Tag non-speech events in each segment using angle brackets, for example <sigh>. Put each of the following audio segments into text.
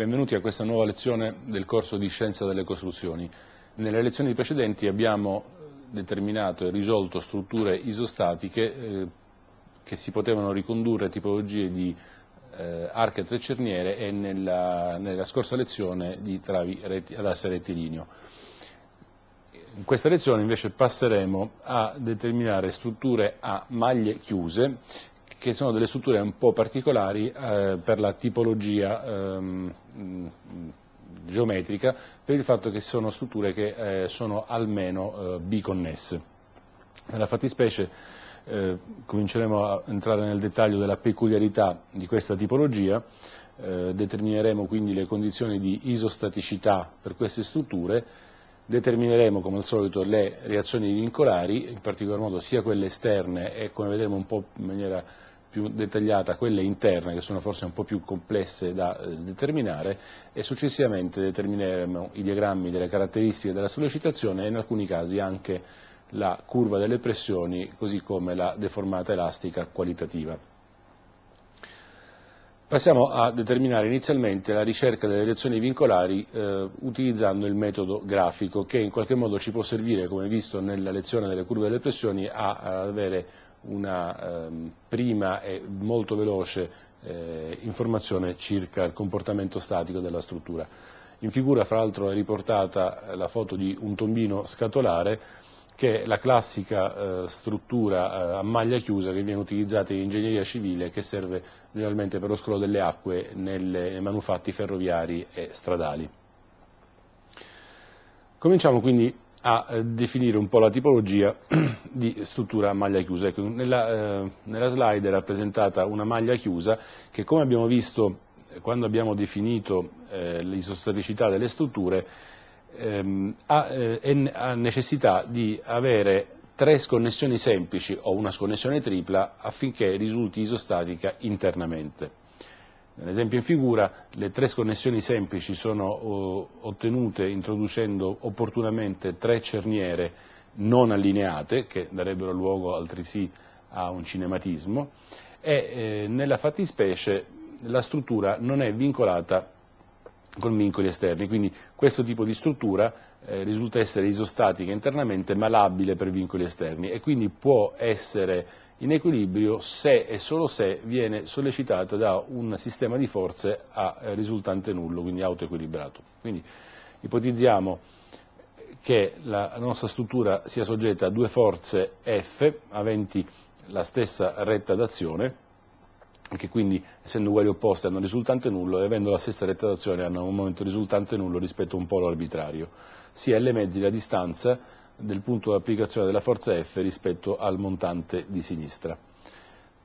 Benvenuti a questa nuova lezione del corso di Scienza delle Costruzioni. Nelle lezioni precedenti abbiamo eh, determinato e risolto strutture isostatiche eh, che si potevano ricondurre a tipologie di eh, arche cerniere e nella, nella, scorsa lezione di travi reti, ad asse rettilineo. In questa lezione invece passeremo a determinare strutture a maglie chiuse che sono delle strutture un po' particolari eh, per la tipologia ehm, mm, geometrica, per il fatto che sono strutture che eh, sono almeno eh, biconnesse. Nella fattispecie eh, cominceremo a entrare nel dettaglio della peculiarità di questa tipologia, eh, determineremo quindi le condizioni di isostaticità per queste strutture, determineremo come al solito le reazioni vincolari, in particolar modo sia quelle esterne e come vedremo un po' in maniera più dettagliata quelle interne che sono forse un po' più complesse da eh, determinare e successivamente determineremo i diagrammi delle caratteristiche della sollecitazione e in alcuni casi anche la curva delle pressioni così come la deformata elastica qualitativa. Passiamo a determinare inizialmente la ricerca delle reazioni vincolari eh, utilizzando il metodo grafico che in qualche modo ci può servire, come visto nella lezione delle curve delle pressioni, a, ad avere una ehm, prima e molto veloce eh, informazione circa il comportamento statico della struttura. In figura, fra l'altro, è riportata eh, la foto di un tombino scatolare che è la classica eh, struttura eh, a maglia chiusa che viene utilizzata in ingegneria civile che serve generalmente per lo scolo delle acque nei manufatti ferroviari e stradali. Cominciamo quindi a eh, definire un po' la tipologia <clears throat> di struttura a maglia chiusa. Ecco, nella, eh, nella, slide è rappresentata una maglia chiusa che come abbiamo visto eh, quando abbiamo definito eh, l'isostaticità delle strutture ehm, ha, eh, ha necessità di avere tre sconnessioni semplici o una sconnessione tripla affinché risulti isostatica internamente. Nell'esempio in figura le tre sconnessioni semplici sono eh, ottenute introducendo opportunamente tre cerniere non allineate che darebbero luogo altresì a un cinematismo e eh, nella fattispecie la struttura non è vincolata con vincoli esterni, quindi questo tipo di struttura eh, risulta essere isostatica internamente ma labile per vincoli esterni e quindi può essere in equilibrio se e solo se viene sollecitata da un sistema di forze a eh, risultante nullo, quindi autoequilibrato. Quindi ipotizziamo che la nostra struttura sia soggetta a due forze F aventi la stessa retta d'azione, che quindi essendo uguali opposte hanno risultante nullo e avendo la stessa retta d'azione hanno un momento risultante nullo rispetto a un polo arbitrario. sia L mezzi la distanza del punto di applicazione della forza F rispetto al montante di sinistra.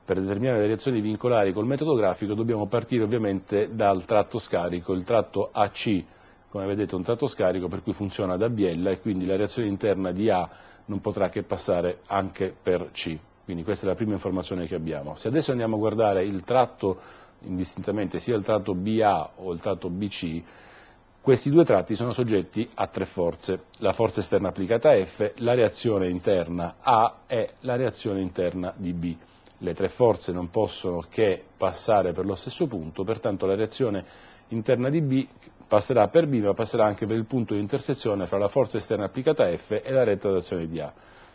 Per determinare le reazioni vincolari col metodo grafico dobbiamo partire ovviamente dal tratto scarico, il tratto AC come vedete è un tratto scarico per cui funziona da biella e quindi la reazione interna di A non potrà che passare anche per C. Quindi questa è la prima informazione che abbiamo. Se adesso andiamo a guardare il tratto indistintamente sia il tratto BA o il tratto BC, questi due tratti sono soggetti a tre forze, la forza esterna applicata F, la reazione interna A e la reazione interna di B. Le tre forze non possono che passare per lo stesso punto, pertanto la reazione interna di B passerà per B ma passerà anche per il punto di intersezione fra la forza esterna applicata F e la retta d'azione di A.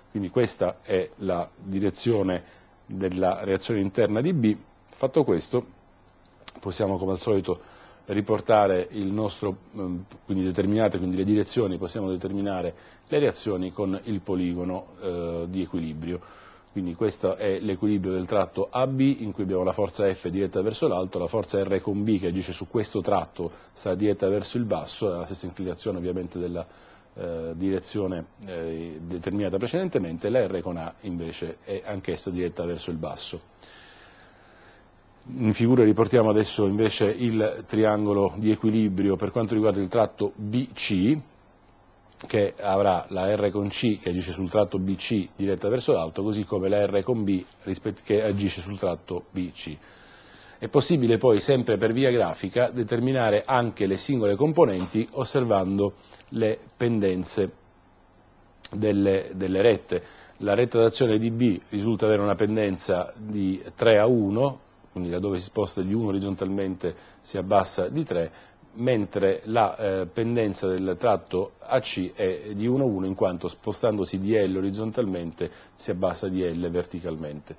Quindi questa è la direzione della reazione interna di B. Fatto questo possiamo come al solito riportare il nostro, ehm, quindi determinate quindi le direzioni, possiamo determinare le reazioni con il poligono eh, di equilibrio. Quindi questo è l'equilibrio del tratto AB in cui abbiamo la forza F diretta verso l'alto, la forza R con B che agisce su questo tratto sarà diretta verso il basso, è la stessa inclinazione ovviamente della eh, direzione eh, determinata precedentemente, la R con A invece è anch'essa diretta verso il basso. In figura riportiamo adesso invece il triangolo di equilibrio per quanto riguarda il tratto BC, che avrà la R con C che agisce sul tratto BC diretta verso l'alto, così come la R con B che agisce sul tratto BC. È possibile poi, sempre per via grafica, determinare anche le singole componenti osservando le pendenze delle, delle rette. La retta d'azione di B risulta avere una pendenza di 3 a 1, quindi laddove si sposta di 1 orizzontalmente si abbassa di 3, mentre la eh, pendenza del tratto AC è di 1,1 in quanto spostandosi di L orizzontalmente si abbassa di L verticalmente.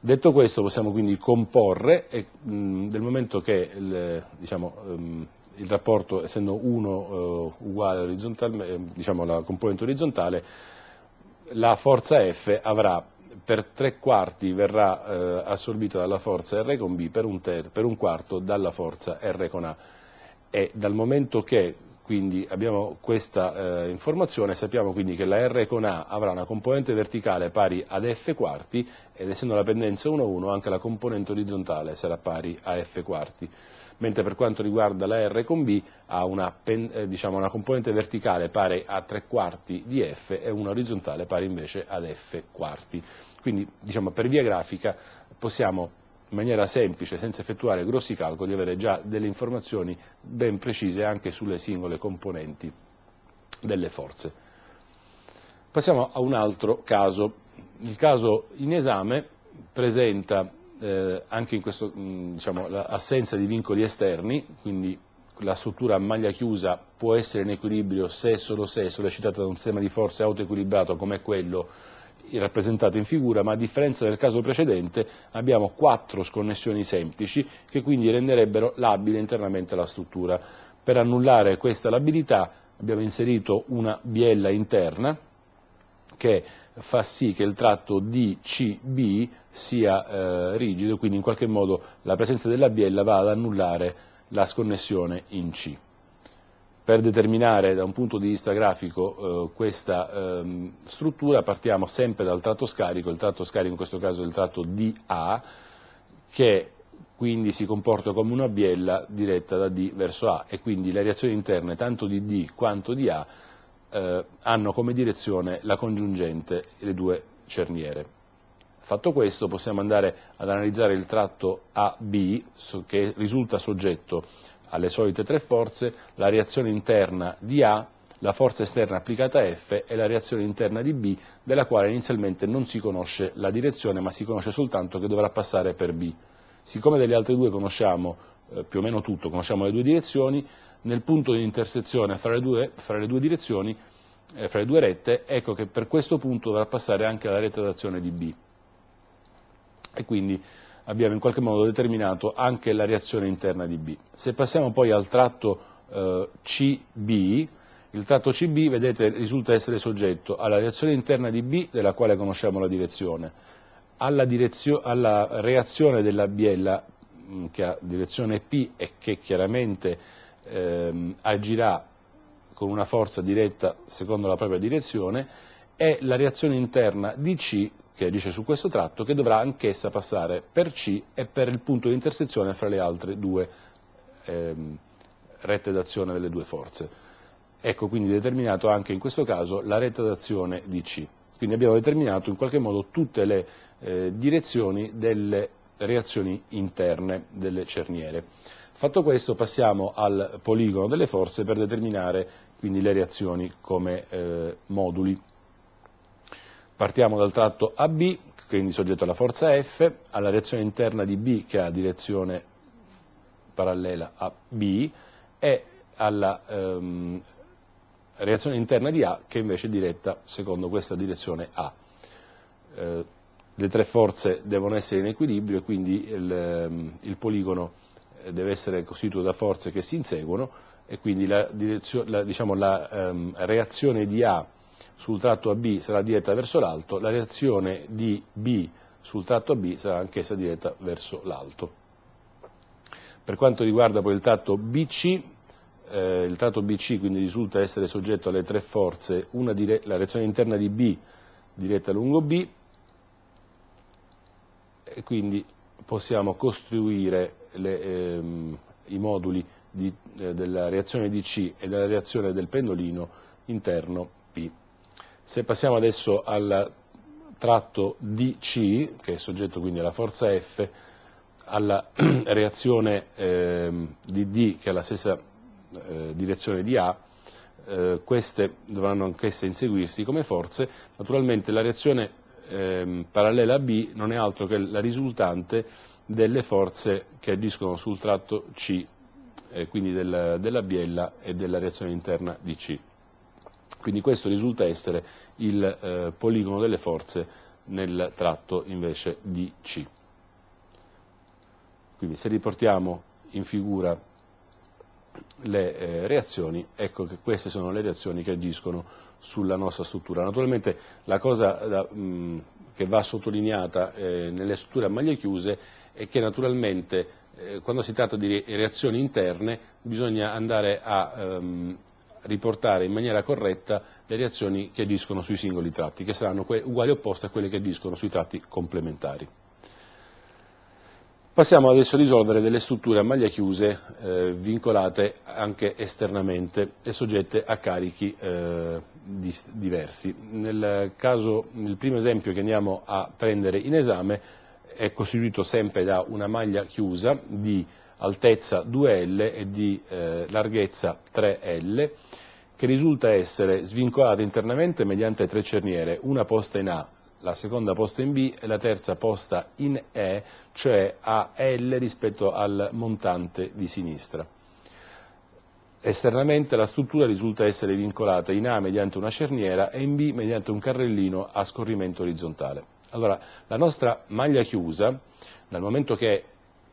Detto questo possiamo quindi comporre e mh, nel momento che il, diciamo, um, il rapporto essendo 1 uh, eh, uguale eh, diciamo, alla componente orizzontale la forza F avrà per tre quarti verrà eh, assorbita dalla forza R con B, per un, ter, per un quarto dalla forza R con A. E dal momento che quindi abbiamo questa eh, informazione, sappiamo quindi che la R con A avrà una componente verticale pari ad F quarti ed essendo la pendenza 1-1 anche la componente orizzontale sarà pari a F quarti mentre per quanto riguarda la R con B ha una, eh, diciamo, una componente verticale pari a 3 quarti di F e una orizzontale pari invece ad F quarti. Quindi diciamo, per via grafica possiamo in maniera semplice, senza effettuare grossi calcoli, avere già delle informazioni ben precise anche sulle singole componenti delle forze. Passiamo a un altro caso. Il caso in esame presenta eh, anche in questa mm, diciamo, assenza di vincoli esterni, quindi la struttura a maglia chiusa può essere in equilibrio se e solo se è sollecitata da un sistema di forze autoequilibrato come quello rappresentato in figura, ma a differenza del caso precedente abbiamo quattro sconnessioni semplici che quindi renderebbero labile internamente la struttura. Per annullare questa labilità abbiamo inserito una biella interna che fa sì che il tratto DCB sia eh, rigido, quindi in qualche modo la presenza della biella va ad annullare la sconnessione in C. Per determinare da un punto di vista grafico eh, questa ehm, struttura partiamo sempre dal tratto scarico, il tratto scarico in questo caso è il tratto DA, che quindi si comporta come una biella diretta da D verso A e quindi le reazioni interne tanto di D quanto di A eh, hanno come direzione la congiungente e le due cerniere. Fatto questo possiamo andare ad analizzare il tratto AB che risulta soggetto alle solite tre forze, la reazione interna di A, la forza esterna applicata a F e la reazione interna di B, della quale inizialmente non si conosce la direzione, ma si conosce soltanto che dovrà passare per B. Siccome delle altre due conosciamo eh, più o meno tutto, conosciamo le due direzioni, nel punto di intersezione fra le due, fra le due direzioni, eh, fra le due rette, ecco che per questo punto dovrà passare anche la retta d'azione di B. E quindi abbiamo in qualche modo determinato anche la reazione interna di B. Se passiamo poi al tratto eh, CB, il tratto CB, vedete, risulta essere soggetto alla reazione interna di B, della quale conosciamo la direzione, alla, direzio, alla reazione della biella, mm, che ha direzione P e che chiaramente ehm, agirà con una forza diretta secondo la propria direzione, è la reazione interna di C che agisce su questo tratto, che dovrà anch'essa passare per C e per il punto di intersezione fra le altre due ehm, rette d'azione delle due forze. Ecco quindi determinato anche in questo caso la retta d'azione di C. Quindi abbiamo determinato in qualche modo tutte le eh, direzioni delle reazioni interne delle cerniere. Fatto questo passiamo al poligono delle forze per determinare quindi le reazioni come eh, moduli. Partiamo dal tratto AB, quindi soggetto alla forza F, alla reazione interna di B che ha direzione parallela a B e alla ehm, reazione interna di A che invece è diretta secondo questa direzione A. Eh, le tre forze devono essere in equilibrio e quindi il, ehm, il poligono deve essere costituito da forze che si inseguono e quindi la, la, diciamo, la ehm, reazione di A sul tratto AB sarà diretta verso l'alto, la reazione di B sul tratto AB sarà anch'essa diretta verso l'alto. Per quanto riguarda poi il tratto BC, eh, il tratto BC quindi risulta essere soggetto alle tre forze, dire- la reazione interna di B diretta lungo B, e quindi possiamo costruire le, ehm, i moduli di, eh, della reazione di C e della reazione del pendolino interno P. Se passiamo adesso al tratto DC, che è soggetto quindi alla forza F, alla <clears throat> reazione ehm, di D che è la stessa eh, direzione di A, eh, queste dovranno anch'esse inseguirsi come forze, naturalmente la reazione ehm, parallela a B non è altro che la risultante delle forze che agiscono sul tratto C, eh, quindi del, della biella e della reazione interna di C. Quindi questo risulta essere il eh, poligono delle forze nel tratto invece di C. Quindi se riportiamo in figura le eh, reazioni, ecco che queste sono le reazioni che agiscono sulla nostra struttura. Naturalmente la cosa da, mh, che va sottolineata eh, nelle strutture a maglie chiuse e che naturalmente eh, quando si tratta di reazioni interne bisogna andare a ehm, riportare in maniera corretta le reazioni che agiscono sui singoli tratti, che saranno uguali o opposte a quelle che agiscono sui tratti complementari. Passiamo adesso a risolvere delle strutture a maglia chiuse eh, vincolate anche esternamente e soggette a carichi eh, diversi. Nel, caso, nel primo esempio che andiamo a prendere in esame è costituito sempre da una maglia chiusa di altezza 2L e di eh, larghezza 3L che risulta essere svincolata internamente mediante tre cerniere, una posta in A, la seconda posta in B e la terza posta in E, cioè a L rispetto al montante di sinistra. Esternamente la struttura risulta essere vincolata in A mediante una cerniera e in B mediante un carrellino a scorrimento orizzontale. Allora, la nostra maglia chiusa, dal momento che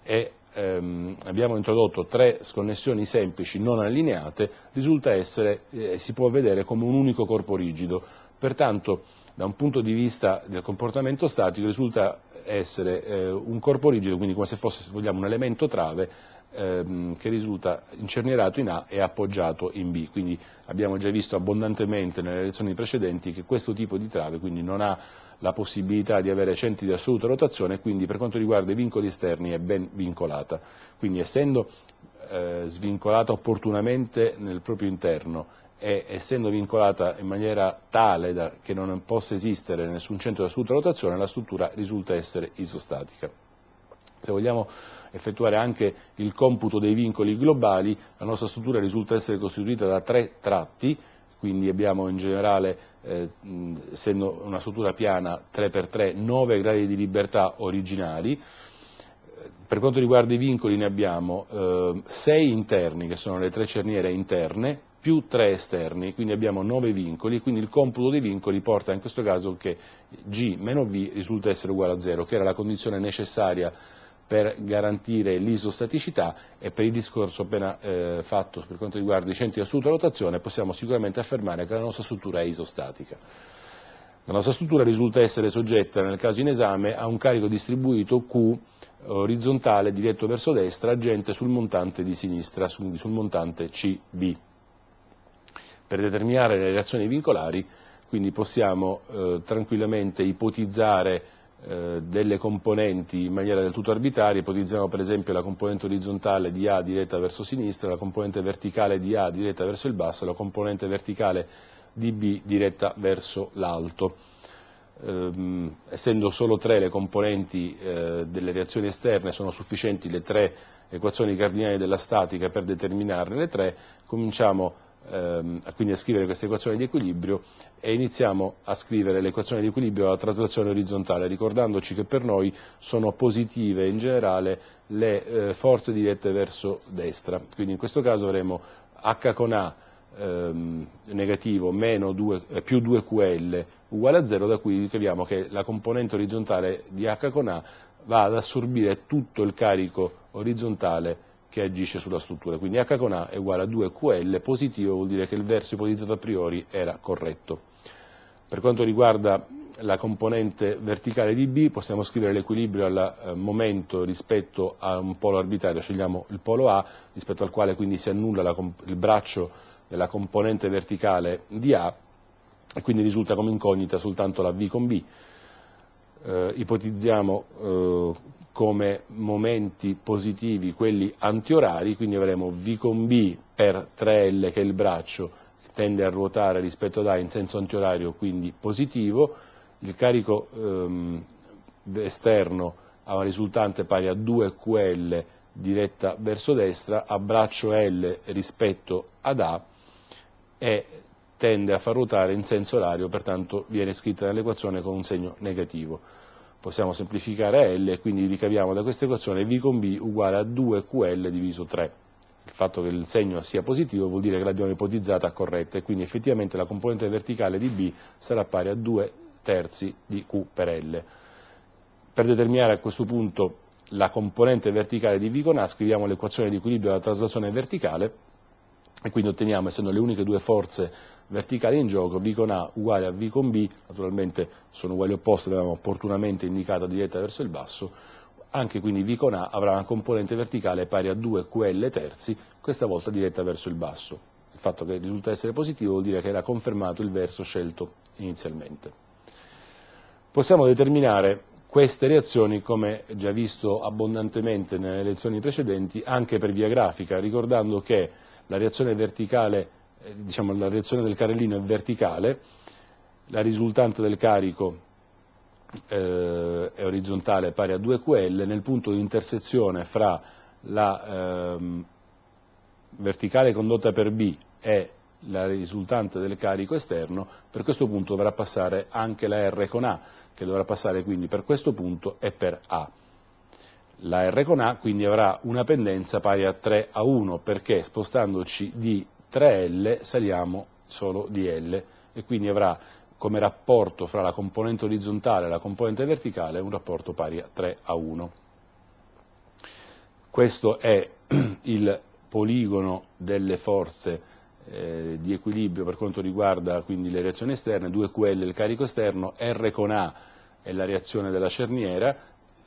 è, ehm, abbiamo introdotto tre sconnessioni semplici non allineate, risulta essere, eh, si può vedere come un unico corpo rigido, pertanto da un punto di vista del comportamento statico risulta essere eh, un corpo rigido, quindi come se fosse se vogliamo, un elemento trave ehm, che risulta incernierato in A e appoggiato in B, quindi abbiamo già visto abbondantemente nelle lezioni precedenti che questo tipo di trave quindi non ha la possibilità di avere centri di assoluta rotazione e quindi per quanto riguarda i vincoli esterni è ben vincolata. Quindi essendo eh, svincolata opportunamente nel proprio interno e essendo vincolata in maniera tale da, che non possa esistere nessun centro di assoluta rotazione, la struttura risulta essere isostatica. Se vogliamo effettuare anche il computo dei vincoli globali, la nostra struttura risulta essere costituita da tre tratti, quindi abbiamo in generale, eh, essendo una struttura piana 3x3, 9 gradi di libertà originali. Per quanto riguarda i vincoli ne abbiamo eh, 6 interni, che sono le tre cerniere interne, più 3 esterni, quindi abbiamo 9 vincoli, quindi il computo dei vincoli porta in questo caso che G V risulta essere uguale a 0, che era la condizione necessaria per garantire l'isostaticità e per il discorso appena eh, fatto per quanto riguarda i centri di assoluta rotazione possiamo sicuramente affermare che la nostra struttura è isostatica. La nostra struttura risulta essere soggetta, nel caso in esame, a un carico distribuito Q orizzontale diretto verso destra agente sul montante di sinistra, sul montante CB. Per determinare le reazioni vincolari quindi possiamo eh, tranquillamente ipotizzare eh, delle componenti in maniera del tutto arbitraria, ipotizziamo per esempio la componente orizzontale di A diretta verso sinistra, la componente verticale di A diretta verso il basso e la componente verticale di B diretta verso l'alto. Ehm, essendo solo tre le componenti eh, delle reazioni esterne, sono sufficienti le tre equazioni cardinali della statica per determinarne le tre, cominciamo a ehm, quindi a scrivere questa equazione di equilibrio e iniziamo a scrivere l'equazione di equilibrio alla traslazione orizzontale, ricordandoci che per noi sono positive in generale le eh, forze dirette verso destra, quindi in questo caso avremo H con A ehm, negativo 2, eh, più 2QL uguale a 0, da cui ricaviamo che la componente orizzontale di H con A va ad assorbire tutto il carico orizzontale che agisce sulla struttura. Quindi H con A è uguale a 2QL positivo, vuol dire che il verso ipotizzato a priori era corretto. Per quanto riguarda la componente verticale di B, possiamo scrivere l'equilibrio al eh, momento rispetto a un polo arbitrario, scegliamo il polo A, rispetto al quale quindi si annulla la, il braccio della componente verticale di A, e quindi risulta come incognita soltanto la V con B. Eh, ipotizziamo eh, come momenti positivi quelli antiorari, quindi avremo V con B per 3L che è il braccio tende a ruotare rispetto ad A in senso antiorario, quindi positivo, il carico ehm, esterno ha una risultante pari a 2QL diretta verso destra, a braccio L rispetto ad A e tende a far ruotare in senso orario, pertanto viene scritta nell'equazione con un segno negativo possiamo semplificare a L e quindi ricaviamo da questa equazione V con B uguale a 2QL diviso 3. Il fatto che il segno sia positivo vuol dire che l'abbiamo ipotizzata corretta e quindi effettivamente la componente verticale di B sarà pari a 2 terzi di Q per L. Per determinare a questo punto la componente verticale di V con A scriviamo l'equazione di equilibrio della traslazione verticale e quindi otteniamo, essendo le uniche due forze verticale in gioco, V con A uguale a V con B, naturalmente sono uguali opposte, l'avevamo opportunamente indicata diretta verso il basso, anche quindi V con A avrà una componente verticale pari a 2QL terzi, questa volta diretta verso il basso. Il fatto che risulta essere positivo vuol dire che era confermato il verso scelto inizialmente. Possiamo determinare queste reazioni, come già visto abbondantemente nelle lezioni precedenti, anche per via grafica, ricordando che la reazione verticale eh, diciamo, la reazione del carrellino è verticale, la risultante del carico eh, è orizzontale pari a 2 QL, nel punto di intersezione fra la ehm, verticale condotta per B e la risultante del carico esterno, per questo punto dovrà passare anche la R con A, che dovrà passare quindi per questo punto e per A. La R con A quindi avrà una pendenza pari a 3 a 1 perché spostandoci di 3L saliamo solo di L e quindi avrà come rapporto fra la componente orizzontale e la componente verticale un rapporto pari a 3 a 1. Questo è <clears throat> il poligono delle forze eh, di equilibrio per quanto riguarda quindi le reazioni esterne, 2QL il carico esterno, R con A è la reazione della cerniera,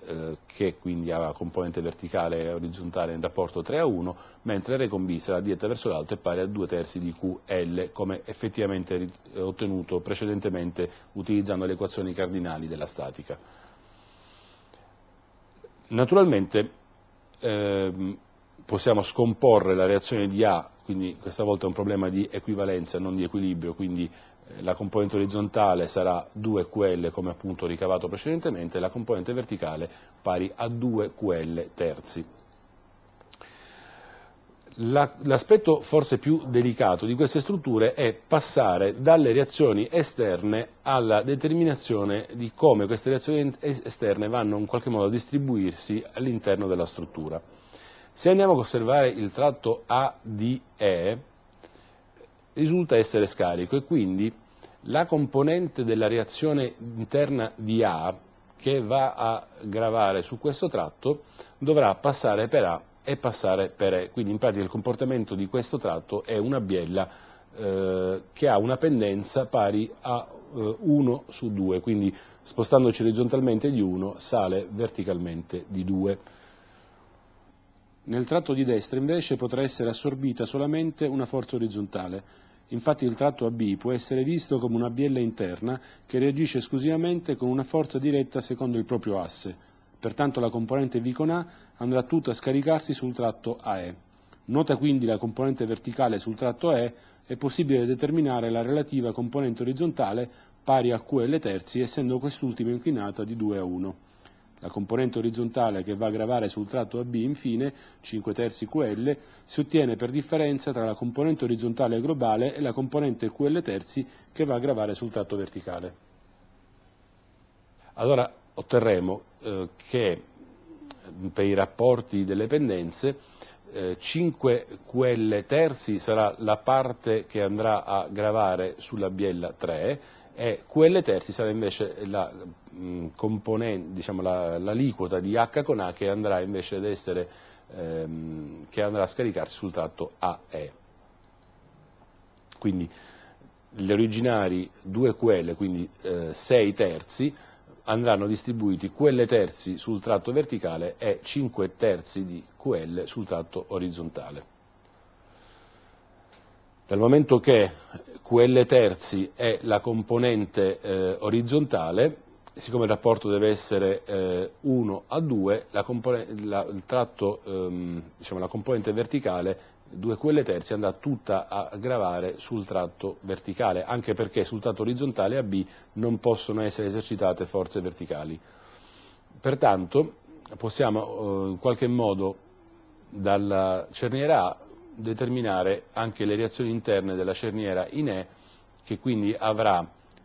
eh, che quindi ha componente verticale e orizzontale in rapporto 3 a 1, mentre Recon bis la dieta verso l'alto è pari a 2 terzi di QL, come effettivamente eh, ottenuto precedentemente utilizzando le equazioni cardinali della statica. Naturalmente ehm, possiamo scomporre la reazione di A, quindi questa volta è un problema di equivalenza, non di equilibrio, quindi eh, la componente orizzontale sarà 2QL come appunto ricavato precedentemente, e la componente verticale pari a 2QL terzi. L'aspetto forse più delicato di queste strutture è passare dalle reazioni esterne alla determinazione di come queste reazioni esterne vanno in qualche modo a distribuirsi all'interno della struttura. Se andiamo a osservare il tratto ADE, risulta essere scarico e quindi la componente della reazione interna di A che va a gravare su questo tratto dovrà passare per A e passare per E, quindi in pratica il comportamento di questo tratto è una biella eh, che ha una pendenza pari a eh, 1 su 2, quindi spostandoci orizzontalmente di 1 sale verticalmente di 2. Nel tratto di destra invece potrà essere assorbita solamente una forza orizzontale, infatti il tratto AB può essere visto come una biella interna che reagisce esclusivamente con una forza diretta secondo il proprio asse, pertanto la componente V con A andrà tutta a scaricarsi sul tratto AE. Nota quindi la componente verticale sul tratto E, è possibile determinare la relativa componente orizzontale pari a QL terzi essendo quest'ultima inclinata di 2 a 1. La componente orizzontale che va a gravare sul tratto AB infine, 5 terzi QL, si ottiene per differenza tra la componente orizzontale globale e la componente QL terzi che va a gravare sul tratto verticale. Allora otterremo eh, che mm, per i rapporti delle pendenze eh, 5 QL terzi sarà la parte che andrà a gravare sulla biella 3 e quelle terzi sarà invece la, mm, diciamo, la, l'aliquota di H con A che andrà invece ad essere, ehm, che andrà a scaricarsi sul tratto AE. Quindi gli originari 2QL, quindi eh, 6 terzi, andranno distribuiti quelle terzi sul tratto verticale e 5 terzi di QL sul tratto orizzontale dal momento che QL terzi è la componente eh, orizzontale, siccome il rapporto deve essere eh, 1 a 2, la, la, tratto, ehm, diciamo, la componente verticale 2 QL terzi andrà tutta a gravare sul tratto verticale, anche perché sul tratto orizzontale AB non possono essere esercitate forze verticali. Pertanto possiamo eh, in qualche modo dalla cerniera A determinare anche le reazioni interne della cerniera in E che quindi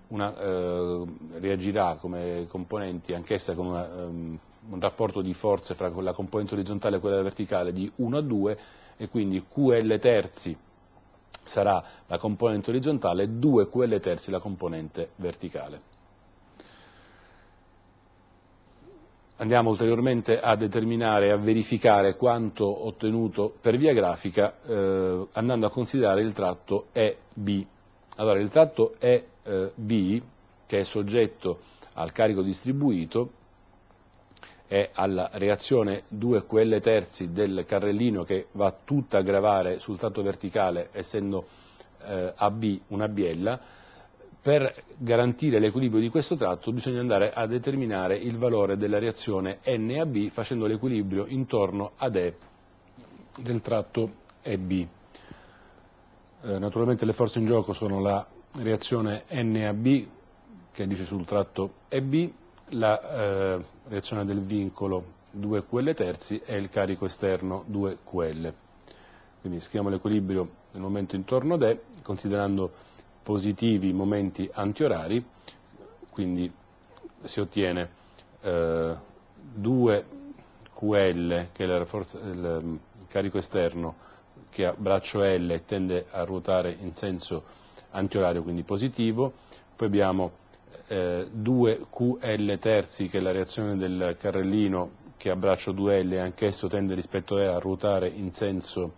una, eh, reagirà come componenti anch'essa con una, um, un rapporto di forze fra la componente orizzontale e quella verticale di 1 a 2 e quindi QL terzi sarà la componente orizzontale e 2QL terzi la componente verticale. andiamo ulteriormente a determinare e a verificare quanto ottenuto per via grafica eh, andando a considerare il tratto EB. Allora, il tratto EB, eh, che è soggetto al carico distribuito, è alla reazione 2 QL terzi del carrellino che va tutta a gravare sul tratto verticale, essendo eh, AB una biella, per garantire l'equilibrio di questo tratto bisogna andare a determinare il valore della reazione NAB facendo l'equilibrio intorno ad E del tratto EB. Eh, naturalmente le forze in gioco sono la reazione NAB che dice sul tratto EB, la eh, reazione del vincolo 2QL terzi e il carico esterno 2QL. Quindi scriviamo l'equilibrio nel momento intorno ad E, considerando positivi momenti antiorari, quindi si ottiene eh, 2 QL, che è la forza, il carico esterno, che a braccio L tende a ruotare in senso antiorario, quindi positivo, poi abbiamo eh, 2 QL terzi, che è la reazione del carrellino che a braccio 2L anch'esso tende rispetto a E a ruotare in senso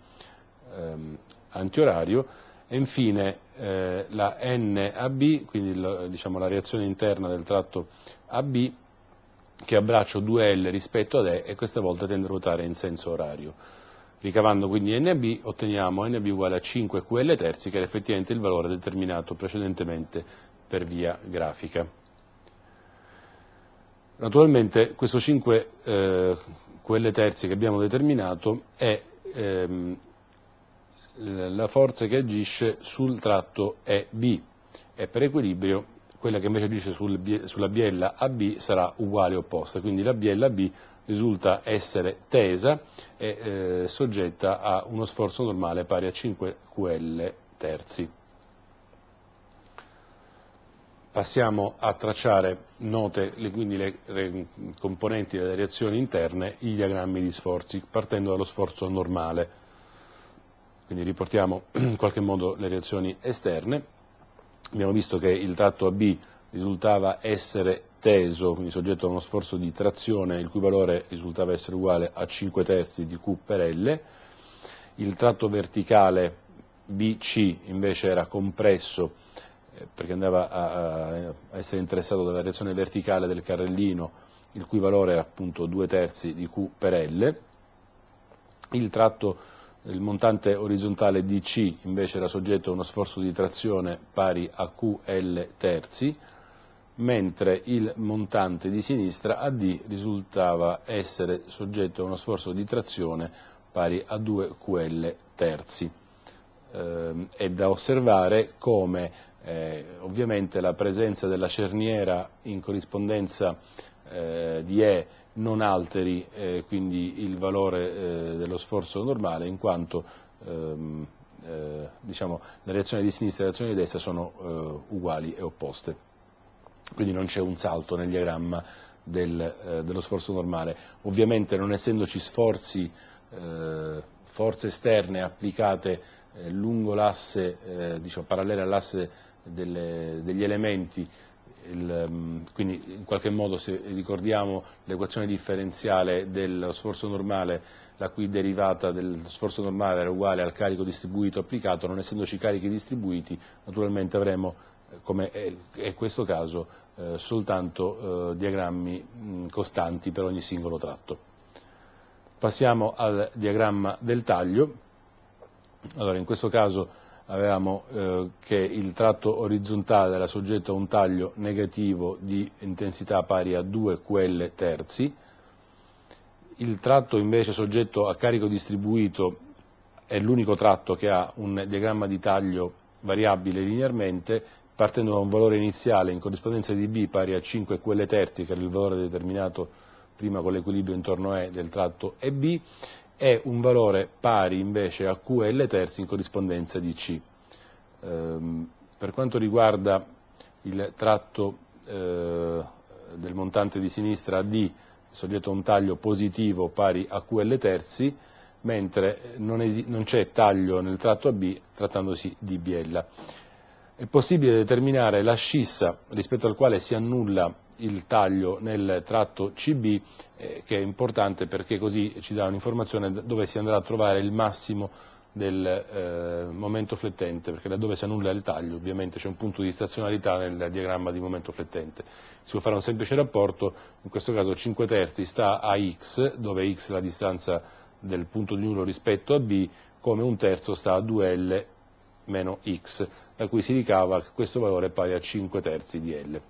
ehm, antiorario, e infine eh, la NAB, quindi il, diciamo, la reazione interna del tratto AB che abbraccio 2L rispetto ad E e questa volta tende a ruotare in senso orario. Ricavando quindi NAB otteniamo NB uguale a 5QL terzi che era effettivamente il valore determinato precedentemente per via grafica. Naturalmente questo 5QL eh, terzi che abbiamo determinato è ehm, la forza che agisce sul tratto EB e per equilibrio quella che invece agisce sul, sulla biella AB sarà uguale opposta, quindi la biella B risulta essere tesa e eh, soggetta a uno sforzo normale pari a 5 QL terzi. Passiamo a tracciare note, le, quindi le, le componenti delle reazioni interne, i diagrammi di sforzi, partendo dallo sforzo normale quindi riportiamo <clears throat> in qualche modo le reazioni esterne. Abbiamo visto che il tratto AB risultava essere teso, quindi soggetto a uno sforzo di trazione, il cui valore risultava essere uguale a 5 terzi di Q per L. Il tratto verticale BC invece era compresso eh, perché andava a, a, essere interessato dalla reazione verticale del carrellino, il cui valore era appunto 2 terzi di Q per L. Il tratto il montante orizzontale DC invece era soggetto a uno sforzo di trazione pari a QL terzi, mentre il montante di sinistra AD risultava essere soggetto a uno sforzo di trazione pari a 2QL terzi. Eh, è da osservare come eh, ovviamente la presenza della cerniera in corrispondenza eh, di E non alteri eh, quindi il valore eh, dello sforzo normale in quanto ehm, eh, diciamo, la reazione di sinistra e le reazioni di destra sono eh, uguali e opposte, quindi non c'è un salto nel diagramma del, eh, dello sforzo normale. Ovviamente non essendoci sforzi, eh, forze esterne applicate lungo l'asse, diciamo, parallele all'asse degli elementi il, ehm, quindi in qualche modo se ricordiamo l'equazione differenziale dello sforzo normale la cui derivata del sforzo normale era uguale al carico distribuito applicato, non essendoci carichi distribuiti naturalmente avremo, eh, come è questo caso, eh, soltanto eh, diagrammi mh, costanti per ogni singolo tratto. Passiamo al diagramma del taglio. Allora, in questo caso avevamo eh, che il tratto orizzontale era soggetto a un taglio negativo di intensità pari a 2 QL terzi, il tratto invece soggetto a carico distribuito è l'unico tratto che ha un diagramma di taglio variabile linearmente partendo da un valore iniziale in corrispondenza di B pari a 5 QL terzi che era il valore determinato prima con l'equilibrio intorno a E del tratto EB è un valore pari invece a QL terzi in corrispondenza di C. Ehm, per quanto riguarda il tratto eh, del montante di sinistra AD, soggetto a un taglio positivo pari a QL terzi, mentre non, non c'è taglio nel tratto AB trattandosi di biella. È possibile determinare la scissa rispetto al quale si annulla il taglio nel tratto CB eh, che è importante perché così ci dà un'informazione dove si andrà a trovare il massimo del eh, momento flettente, perché laddove si annulla il taglio ovviamente c'è un punto di stazionalità nel diagramma di momento flettente. Si può fare un semplice rapporto, in questo caso 5 terzi sta a x, dove x è la distanza del punto di nullo rispetto a b, come un terzo sta a 2l meno x, da cui si ricava che questo valore è pari a 5 terzi di L.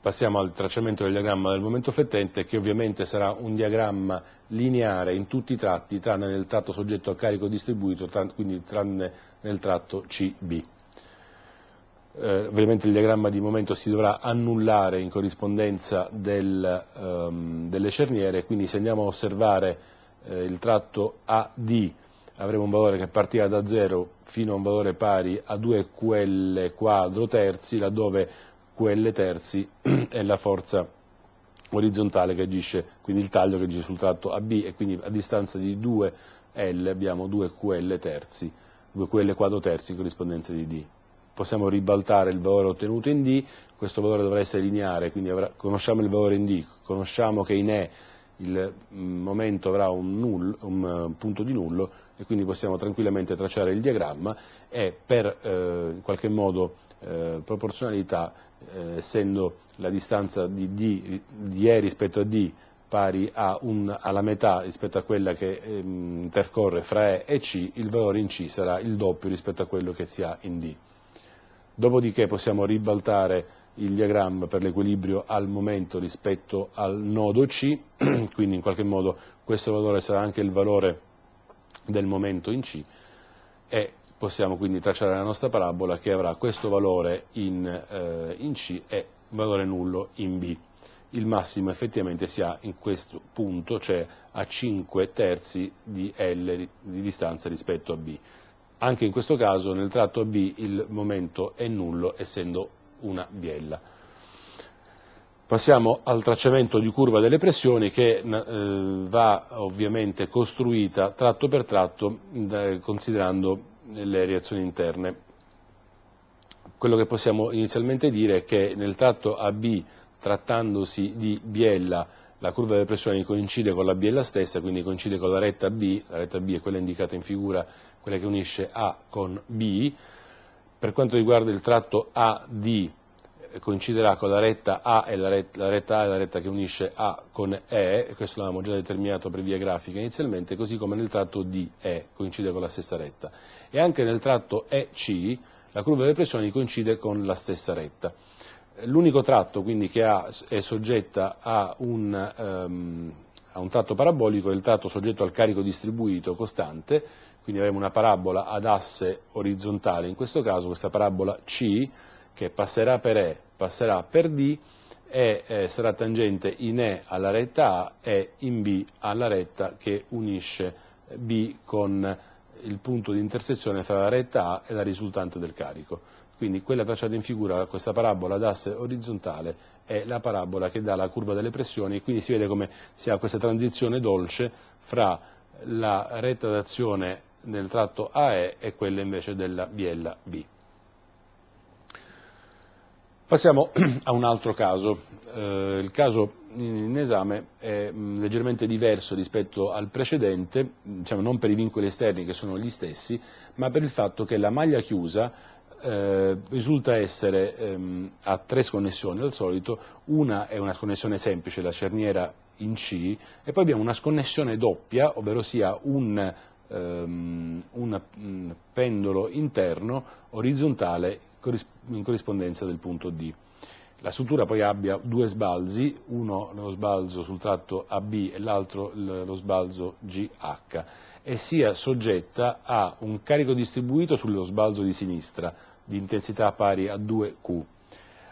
Passiamo al tracciamento del diagramma del momento flettente che ovviamente sarà un diagramma lineare in tutti i tratti tranne nel tratto soggetto a carico distribuito, tranne, quindi tranne nel tratto CB. Eh, ovviamente il diagramma di momento si dovrà annullare in corrispondenza del, um, delle cerniere, quindi se andiamo a osservare eh, il tratto AD avremo un valore che partirà da 0 fino a un valore pari a 2 QL quadro terzi, laddove QL terzi <clears throat> è la forza orizzontale che agisce, quindi il taglio che agisce sul tratto AB e quindi a distanza di 2L abbiamo 2QL terzi, 2QL quadro terzi in corrispondenza di D. Possiamo ribaltare il valore ottenuto in D, questo valore dovrà essere lineare, quindi avrà, conosciamo il valore in D, conosciamo che in E il mm, momento avrà un, nullo, un eh, punto di nullo e quindi possiamo tranquillamente tracciare il diagramma e per eh, in qualche modo eh, proporzionalità eh, essendo la distanza di, D, di, E rispetto a D pari a un, alla metà rispetto a quella che ehm, percorre fra E e C, il valore in C sarà il doppio rispetto a quello che si ha in D. Dopodiché possiamo ribaltare il diagramma per l'equilibrio al momento rispetto al nodo C, <clears throat> quindi in qualche modo questo valore sarà anche il valore del momento in C e Possiamo quindi tracciare la nostra parabola che avrà questo valore in, eh, in C e valore nullo in B. Il massimo effettivamente si ha in questo punto, cioè a 5 terzi di L di distanza rispetto a B. Anche in questo caso nel tratto AB il momento è nullo essendo una biella. Passiamo al tracciamento di curva delle pressioni che eh, va ovviamente costruita tratto per tratto eh, considerando nelle reazioni interne. Quello che possiamo inizialmente dire è che nel tratto AB, trattandosi di biella, la curva delle pressioni coincide con la biella stessa, quindi coincide con la retta B, la retta B è quella indicata in figura, quella che unisce A con B. Per quanto riguarda il tratto AD, coinciderà con la retta A e la retta, la retta A è la retta che unisce A con E, e questo l'avevamo già determinato per via grafica inizialmente, così come nel tratto DE coincide con la stessa retta e anche nel tratto EC la curva delle pressioni coincide con la stessa retta. L'unico tratto quindi che ha, è soggetta a un, um, a un tratto parabolico è il tratto soggetto al carico distribuito costante, quindi avremo una parabola ad asse orizzontale, in questo caso questa parabola C che passerà per E, passerà per D e eh, sarà tangente in E alla retta A e in B alla retta che unisce B con il punto di intersezione fra la retta A e la risultante del carico. Quindi quella tracciata in figura, questa parabola ad asse orizzontale, è la parabola che dà la curva delle pressioni e quindi si vede come si ha questa transizione dolce fra la retta d'azione nel tratto AE e quella invece della biella B. Passiamo <clears throat> a un altro caso, eh, il caso in esame è mm, leggermente diverso rispetto al precedente, mm, diciamo non per i vincoli esterni che sono gli stessi, ma per il fatto che la maglia chiusa eh, risulta essere ehm, a tre sconnessioni al solito, una è una sconnessione semplice, la cerniera in C, e poi abbiamo una sconnessione doppia, ovvero sia un, ehm, un mm, pendolo interno orizzontale in corrispondenza del punto D la struttura poi abbia due sbalzi, uno lo sbalzo sul tratto AB e l'altro lo sbalzo GH e sia soggetta a un carico distribuito sullo sbalzo di sinistra di intensità pari a 2Q,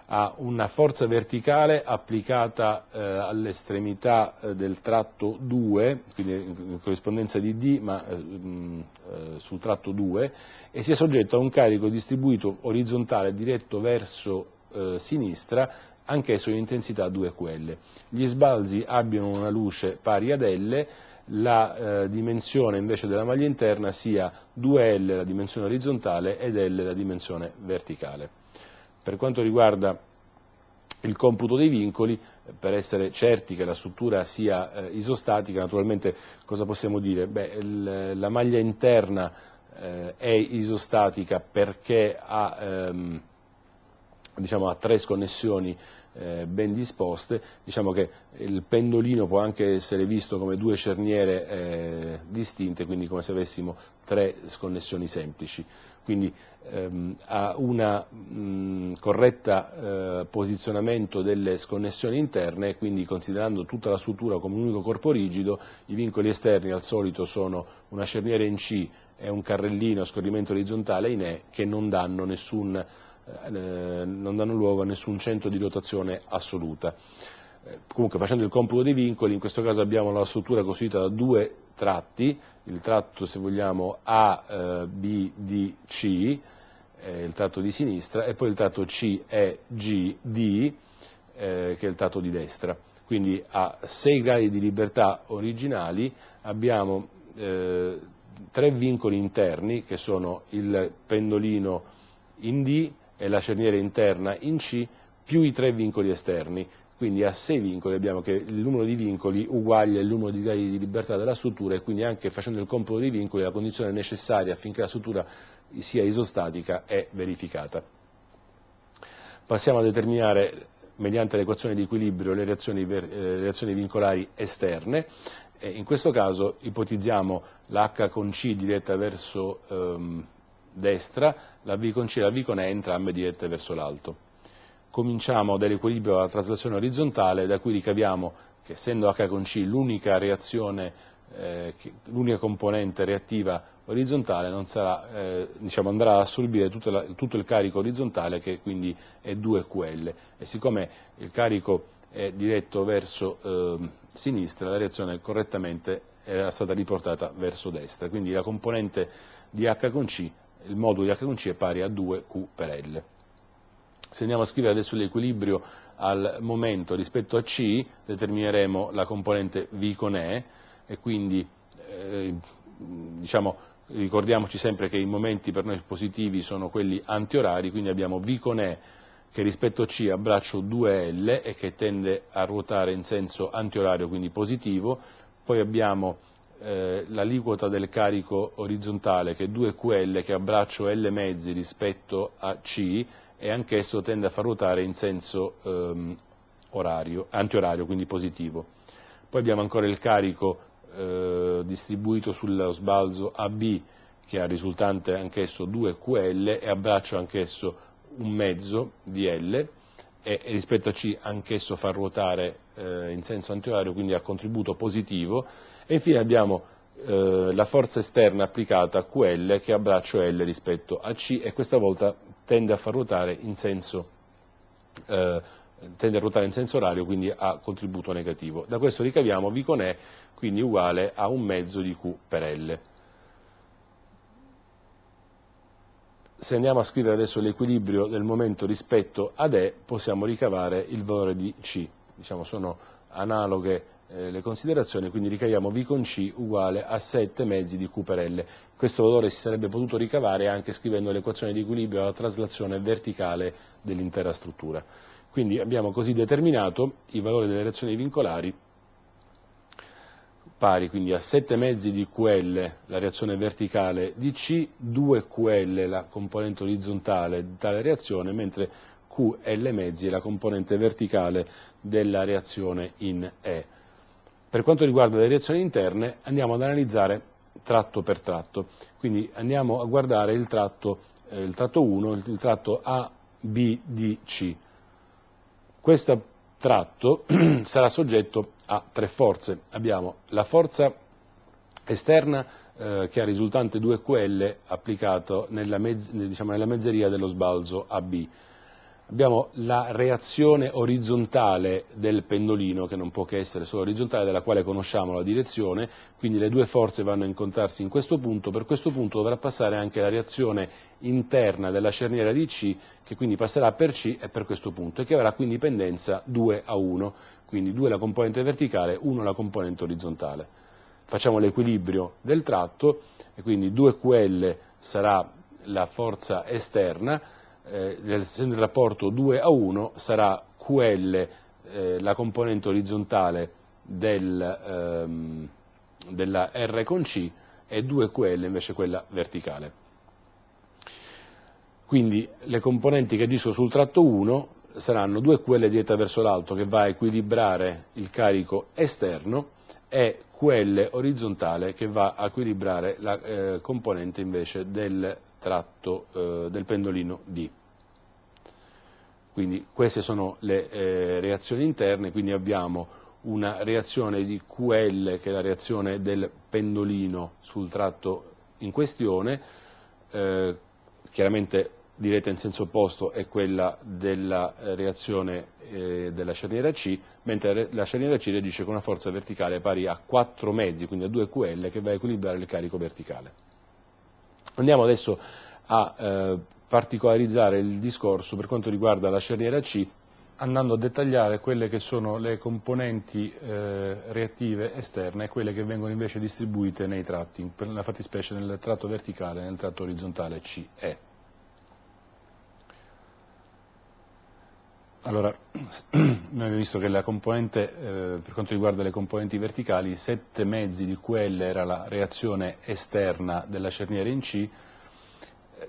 a una forza verticale applicata eh, all'estremità eh, del tratto 2, quindi in corrispondenza di D ma eh, mm, eh sul tratto 2, e sia soggetta a un carico distribuito orizzontale diretto verso eh, sinistra, anch'esso in intensità 2Ql. Gli sbalzi abbiano una luce pari ad L, la eh, dimensione invece della maglia interna sia 2L la dimensione orizzontale ed L la dimensione verticale. Per quanto riguarda il computo dei vincoli, per essere certi che la struttura sia eh, isostatica, naturalmente cosa possiamo dire? Beh, il, la maglia interna eh, è isostatica perché ha... Ehm, diciamo, a tre sconnessioni eh, ben disposte, diciamo che il pendolino può anche essere visto come due cerniere eh, distinte, quindi come se avessimo tre sconnessioni semplici. Quindi ehm, a un mm, corretto eh, posizionamento delle sconnessioni interne, quindi considerando tutta la struttura come un unico corpo rigido, i vincoli esterni al solito sono una cerniera in C e un carrellino a scorrimento orizzontale in E che non danno nessun eh, non danno luogo a nessun centro di rotazione assoluta. Eh, comunque facendo il computo dei vincoli, in questo caso abbiamo la struttura costituita da due tratti, il tratto se vogliamo A, eh, B, D, C, il tratto di sinistra, e poi il tratto C, E, G, D, che è il tratto di destra. Quindi a 6 gradi di libertà originali abbiamo tre vincoli interni che sono il pendolino in D, è la cerniera interna in C più i tre vincoli esterni, quindi a sei vincoli abbiamo che il numero di vincoli uguale al numero di gradi di libertà della struttura e quindi anche facendo il computo dei vincoli la condizione necessaria affinché la struttura sia isostatica è verificata. Passiamo a determinare mediante l'equazione di equilibrio le reazioni, eh, le reazioni vincolari esterne e in questo caso ipotizziamo l'H con C diretta verso ehm, destra, la V con C e la V con E entrambe dirette verso l'alto. Cominciamo dall'equilibrio alla traslazione orizzontale, da cui ricaviamo che essendo H con C l'unica reazione eh, l'unica componente reattiva orizzontale non sarà, eh, diciamo, andrà ad assorbire la, tutto il carico orizzontale che quindi è 2QL e siccome il carico è diretto verso eh, sinistra la reazione correttamente era stata riportata verso destra, quindi la componente di H con C il modulo di h con c è pari a 2Q per L. Se andiamo a scrivere adesso l'equilibrio al momento rispetto a C, determineremo la componente V con E e quindi eh, diciamo, ricordiamoci sempre che i momenti per noi positivi sono quelli antiorari, quindi abbiamo V con E che rispetto a C abbraccio 2L e che tende a ruotare in senso antiorario, quindi positivo, poi abbiamo eh, l'aliquota del carico orizzontale che è 2QL che a L mezzi rispetto a C e anch'esso tende a far ruotare in senso ehm, orario, antiorario, quindi positivo. Poi abbiamo ancora il carico eh, distribuito sullo sbalzo AB che ha risultante anch'esso 2QL e a anch'esso un mezzo di L e, rispetto a C anch'esso fa ruotare eh, in senso antiorario, quindi ha contributo positivo e infine abbiamo eh, la forza esterna applicata QL che a L rispetto a C e questa volta tende a far ruotare in senso, eh, tende a ruotare in senso orario, quindi a contributo negativo. Da questo ricaviamo V con E, quindi uguale a un mezzo di Q per L. se andiamo a scrivere adesso l'equilibrio del momento rispetto ad E, possiamo ricavare il valore di C. Diciamo sono analoghe eh, le considerazioni, quindi ricaviamo V con C uguale a 7 mezzi di Q per L. Questo valore si sarebbe potuto ricavare anche scrivendo l'equazione di equilibrio alla traslazione verticale dell'intera struttura. Quindi abbiamo così determinato il valore delle reazioni vincolari pari quindi a 7 mezzi di QL la reazione verticale di C, 2 QL la componente orizzontale di tale reazione, mentre QL mezzi è la componente verticale della reazione in E. Per quanto riguarda le reazioni interne andiamo ad analizzare tratto per tratto, quindi andiamo a guardare il tratto, eh, il tratto 1, il, il tratto A, B, D, C. Questo tratto <clears throat> sarà soggetto a tre forze. Abbiamo la forza esterna eh, che ha risultante 2QL applicato nella, mezz- diciamo, nella mezzeria dello sbalzo AB abbiamo la reazione orizzontale del pendolino, che non può che essere solo orizzontale, della quale conosciamo la direzione, quindi le due forze vanno a incontrarsi in questo punto, per questo punto dovrà passare anche la reazione interna della cerniera di C, che quindi passerà per C e per questo punto, e che avrà quindi pendenza 2 a 1, quindi 2 la componente verticale, 1 la componente orizzontale. Facciamo l'equilibrio del tratto, e quindi 2QL sarà la forza esterna, eh, del rapporto 2 a 1 sarà QL eh, la componente orizzontale del, ehm, della R con C e 2QL invece quella verticale. Quindi le componenti che agiscono sul tratto 1 saranno 2QL diretta verso l'alto che va a equilibrare il carico esterno e QL orizzontale che va a equilibrare la eh, componente invece del tratto eh, del pendolino D. Quindi queste sono le eh, reazioni interne, quindi abbiamo una reazione di QL che è la reazione del pendolino sul tratto in questione, eh, chiaramente diretta in senso opposto è quella della eh, reazione eh, della cerniera C, mentre la cerniera C reagisce con una forza verticale pari a 4 mezzi, quindi a 2 QL, che va a equilibrare il carico verticale. Andiamo adesso a eh, particolarizzare il discorso per quanto riguarda la cerniera C andando a dettagliare quelle che sono le componenti eh, reattive esterne e quelle che vengono invece distribuite nei tratti, nella fattispecie nel tratto verticale e nel tratto orizzontale CE. Allora, <clears throat> noi abbiamo visto che eh, per quanto riguarda le componenti verticali, 7 mezzi di QL era la reazione esterna della cerniera in C,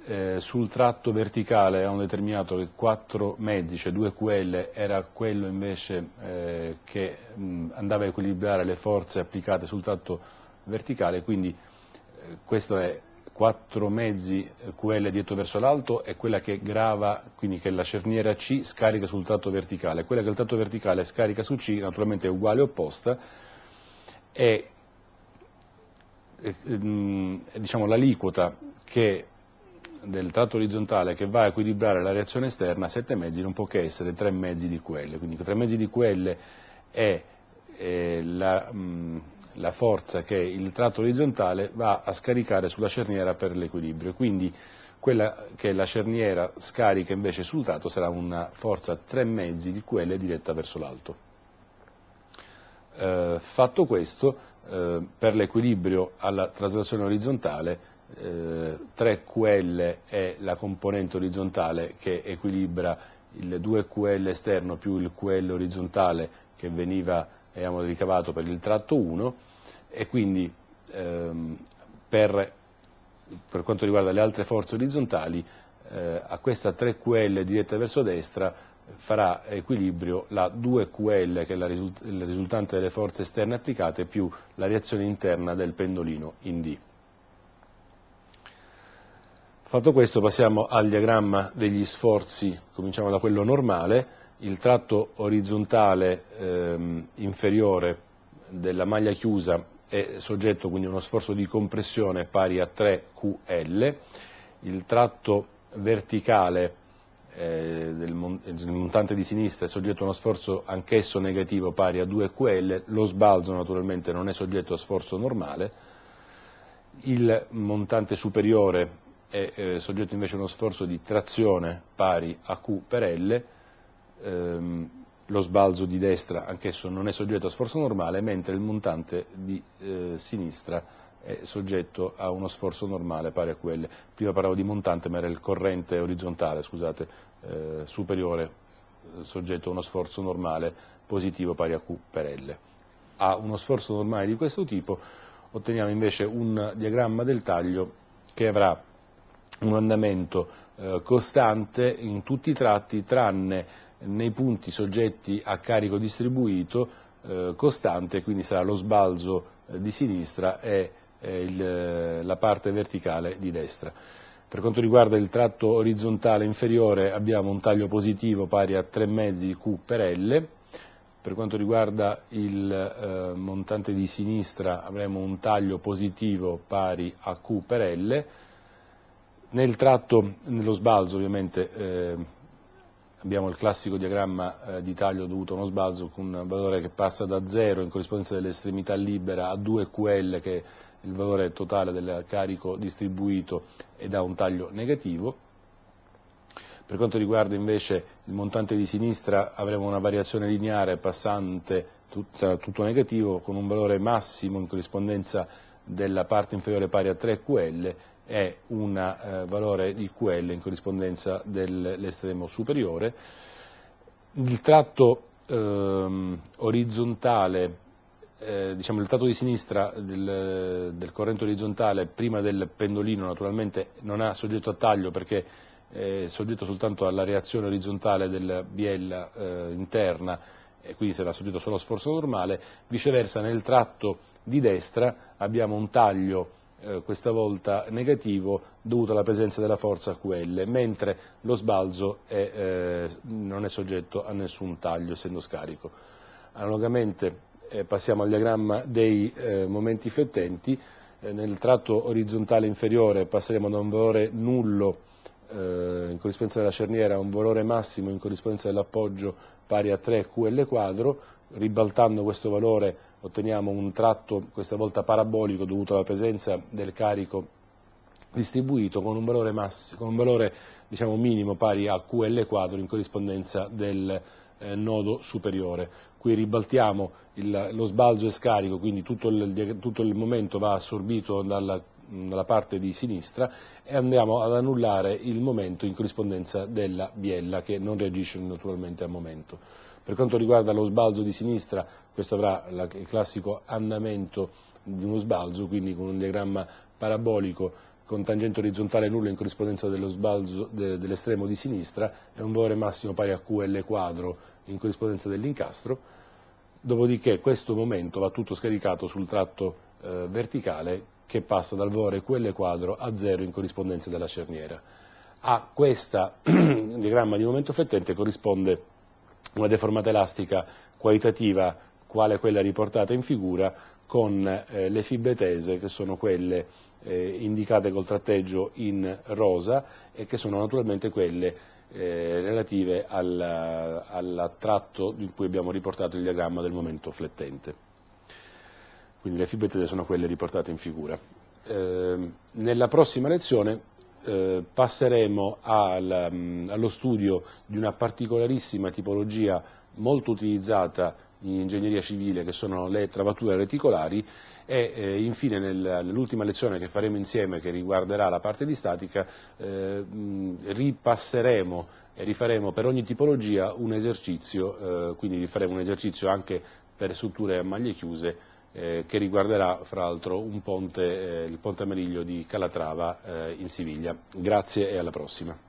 eh, sul tratto verticale hanno determinato che 4 mezzi, cioè 2 QL, era quello invece eh, che mh, andava a equilibrare le forze applicate sul tratto verticale, quindi eh, questo è quattro mezzi eh, QL dietro verso l'alto è quella che grava, quindi che la cerniera C scarica sul tratto verticale, quella che il tratto verticale scarica su C naturalmente è uguale e opposta e eh, ehm, diciamo, l'aliquota del tratto orizzontale che va a equilibrare la reazione esterna 7 mezzi non può che essere 3 mezzi di QL, quindi 3 mezzi di QL è, è eh, la, mh, mm, la forza che il tratto orizzontale va a scaricare sulla cerniera per l'equilibrio, quindi quella che la cerniera scarica invece sul tratto sarà una forza a tre mezzi di quella diretta verso l'alto. Eh, fatto questo, eh, per l'equilibrio alla traslazione orizzontale, eh, 3QL è la componente orizzontale che equilibra il 2QL esterno più il QL orizzontale che veniva abbiamo ricavato per il tratto 1 e quindi ehm, per, per, quanto riguarda le altre forze orizzontali eh, a questa 3QL diretta verso destra farà equilibrio la 2QL che è la risult il risultante delle forze esterne applicate più la reazione interna del pendolino in D. Fatto questo passiamo al diagramma degli sforzi, cominciamo da quello normale, il tratto orizzontale ehm, inferiore della maglia chiusa è soggetto quindi a uno sforzo di compressione pari a 3QL, il tratto verticale eh, del, montante di sinistra è soggetto a uno sforzo anch'esso negativo pari a 2QL, lo sbalzo naturalmente non è soggetto a sforzo normale, il montante superiore è eh, soggetto invece a uno sforzo di trazione pari a Q per L, ehm, lo sbalzo di destra anch'esso non è soggetto a sforzo normale, mentre il montante di eh, sinistra è soggetto a uno sforzo normale pari a quelle. Prima parlavo di montante, ma era il corrente orizzontale, scusate, eh, superiore, eh, soggetto a uno sforzo normale positivo pari a Q per L. A uno sforzo normale di questo tipo otteniamo invece un diagramma del taglio che avrà un andamento eh, costante in tutti i tratti, tranne nei punti soggetti a carico distribuito eh, costante, quindi sarà lo sbalzo eh, di sinistra e eh, il, eh, la parte verticale di destra. Per quanto riguarda il tratto orizzontale inferiore abbiamo un taglio positivo pari a 3,5 Q per L, per quanto riguarda il eh, montante di sinistra avremo un taglio positivo pari a Q per L, nel tratto, nello sbalzo ovviamente eh, abbiamo il classico diagramma eh, di taglio dovuto a uno sbalzo con un valore che passa da 0 in corrispondenza dell'estremità libera a 2QL che è il valore totale del carico distribuito ed ha un taglio negativo. Per quanto riguarda invece il montante di sinistra avremo una variazione lineare passante, tut, sarà tutto negativo, con un valore massimo in corrispondenza della parte inferiore pari a 3QL è un eh, valore di QL in corrispondenza dell'estremo superiore. Il tratto ehm, orizzontale, eh, diciamo il tratto di sinistra del, del, corrente orizzontale prima del pendolino naturalmente non ha soggetto a taglio perché eh, è soggetto soltanto alla reazione orizzontale della biella eh, interna e quindi sarà soggetto solo a sforzo normale, viceversa nel tratto di destra abbiamo un taglio eh, questa volta negativo dovuto alla presenza della forza QL, mentre lo sbalzo è, eh, non è soggetto a nessun taglio essendo scarico. Analogamente eh, passiamo al diagramma dei eh, momenti flettenti, eh, nel tratto orizzontale inferiore passeremo da un valore nullo in corrispondenza della cerniera a un valore massimo in corrispondenza dell'appoggio pari a 3 QL quadro, ribaltando questo valore otteniamo un tratto questa volta parabolico dovuto alla presenza del carico distribuito con un valore, massimo, con un valore diciamo, minimo pari a QL 4 in corrispondenza del eh, nodo superiore. Qui ribaltiamo il, lo sbalzo e scarico, quindi tutto il, tutto il momento va assorbito dalla, dalla parte di sinistra e andiamo ad annullare il momento in corrispondenza della biella che non reagisce naturalmente al momento. Per quanto riguarda lo sbalzo di sinistra questo avrà il classico andamento di uno sbalzo, quindi con un diagramma parabolico con tangente orizzontale nulla in corrispondenza dello sbalzo de, dell'estremo di sinistra e un valore massimo pari a QL quadro in corrispondenza dell'incastro, dopodiché questo momento va tutto scaricato sul tratto eh, verticale che passa dal valore QL quadro a zero in corrispondenza della cerniera. A questo <clears throat> diagramma di momento flettente corrisponde una deformata elastica qualitativa quale quella riportata in figura, con eh, le fibre tese che sono quelle eh, indicate col tratteggio in rosa e che sono naturalmente quelle eh, relative al, tratto in cui abbiamo riportato il diagramma del momento flettente. Quindi le fibre tese sono quelle riportate in figura. Ehm, nella prossima lezione eh, passeremo al, mm, allo studio di una particolarissima tipologia molto utilizzata di ingegneria civile che sono le travature reticolari e eh, infine nell'ultima lezione che faremo insieme che riguarderà la parte di statica eh, ripasseremo e rifaremo per ogni tipologia un esercizio, eh, quindi rifaremo un esercizio anche per strutture a maglie chiuse eh, che riguarderà fra l'altro eh, il ponte Meriglio di Calatrava eh, in Siviglia. Grazie e alla prossima.